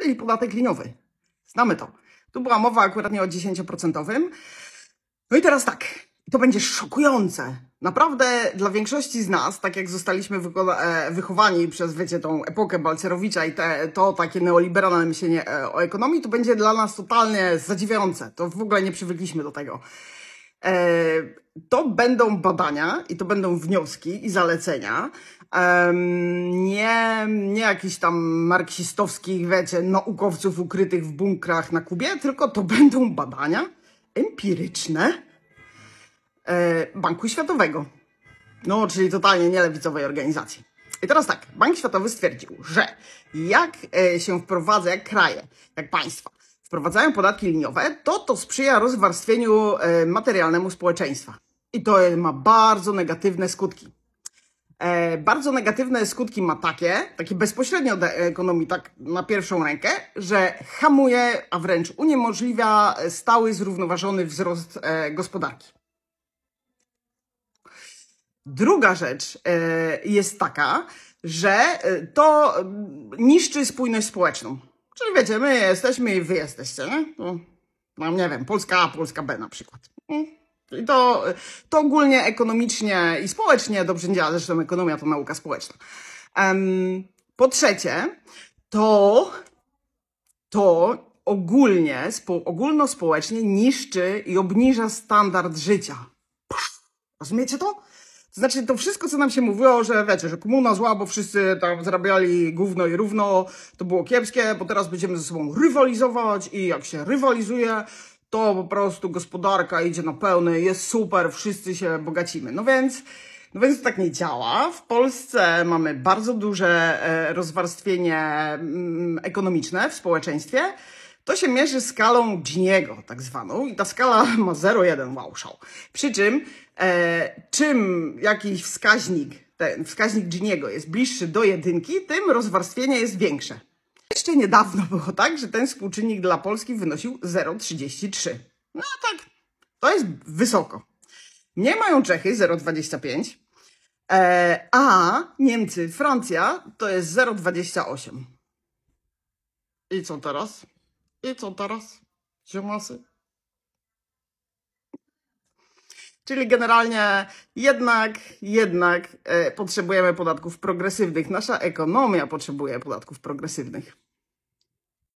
czyli no podatek liniowy. Znamy to. Tu była mowa akurat nie o 10%. No i teraz tak, to będzie szokujące. Naprawdę dla większości z nas, tak jak zostaliśmy e, wychowani przez, wiecie, tą epokę Balcerowicza i te, to takie neoliberalne myślenie e, o ekonomii, to będzie dla nas totalnie zadziwiające. To w ogóle nie przywykliśmy do tego. E, to będą badania i to będą wnioski i zalecenia. Nie, nie jakichś tam marksistowskich, wiecie, naukowców ukrytych w bunkrach na Kubie, tylko to będą badania empiryczne e, Banku Światowego. No, czyli totalnie nielewicowej organizacji. I teraz tak, Bank Światowy stwierdził, że jak e, się wprowadza, jak kraje, jak państwa wprowadzają podatki liniowe, to to sprzyja rozwarstwieniu e, materialnemu społeczeństwa. I to ma bardzo negatywne skutki. E, bardzo negatywne skutki ma takie, takie bezpośrednio do ekonomii, tak na pierwszą rękę, że hamuje, a wręcz uniemożliwia stały, zrównoważony wzrost e, gospodarki. Druga rzecz jest taka, że to mm, niszczy spójność społeczną. Czyli wiecie, my jesteśmy i wy jesteście, nie? No, no nie wiem, Polska A, Polska B na przykład. No. I to, to ogólnie ekonomicznie i społecznie dobrze działa, zresztą ekonomia to nauka społeczna. Um, po trzecie, to, to ogólnie, spo, ogólnospołecznie niszczy i obniża standard życia. Rozumiecie to? To znaczy, to wszystko, co nam się mówiło, że wiecie, że komuna zła, bo wszyscy tam zarabiali gówno i równo, to było kiepskie, bo teraz będziemy ze sobą rywalizować i jak się rywalizuje, to po prostu gospodarka idzie na pełny, jest super, wszyscy się bogacimy. No więc, no więc to tak nie działa. W Polsce mamy bardzo duże e, rozwarstwienie mm, ekonomiczne w społeczeństwie. To się mierzy skalą Giniego, tak zwaną, i ta skala ma 0,1 wow, Przy czym, e, czym jakiś wskaźnik, ten wskaźnik Giniego jest bliższy do jedynki, tym rozwarstwienie jest większe. Jeszcze niedawno było tak, że ten współczynnik dla Polski wynosił 0,33. No tak, to jest wysoko. Nie mają Czechy 0,25, e, a Niemcy, Francja to jest 0,28. I co teraz? I co teraz? Ziomasy? Czyli generalnie jednak, jednak e, potrzebujemy podatków progresywnych. Nasza ekonomia potrzebuje podatków progresywnych.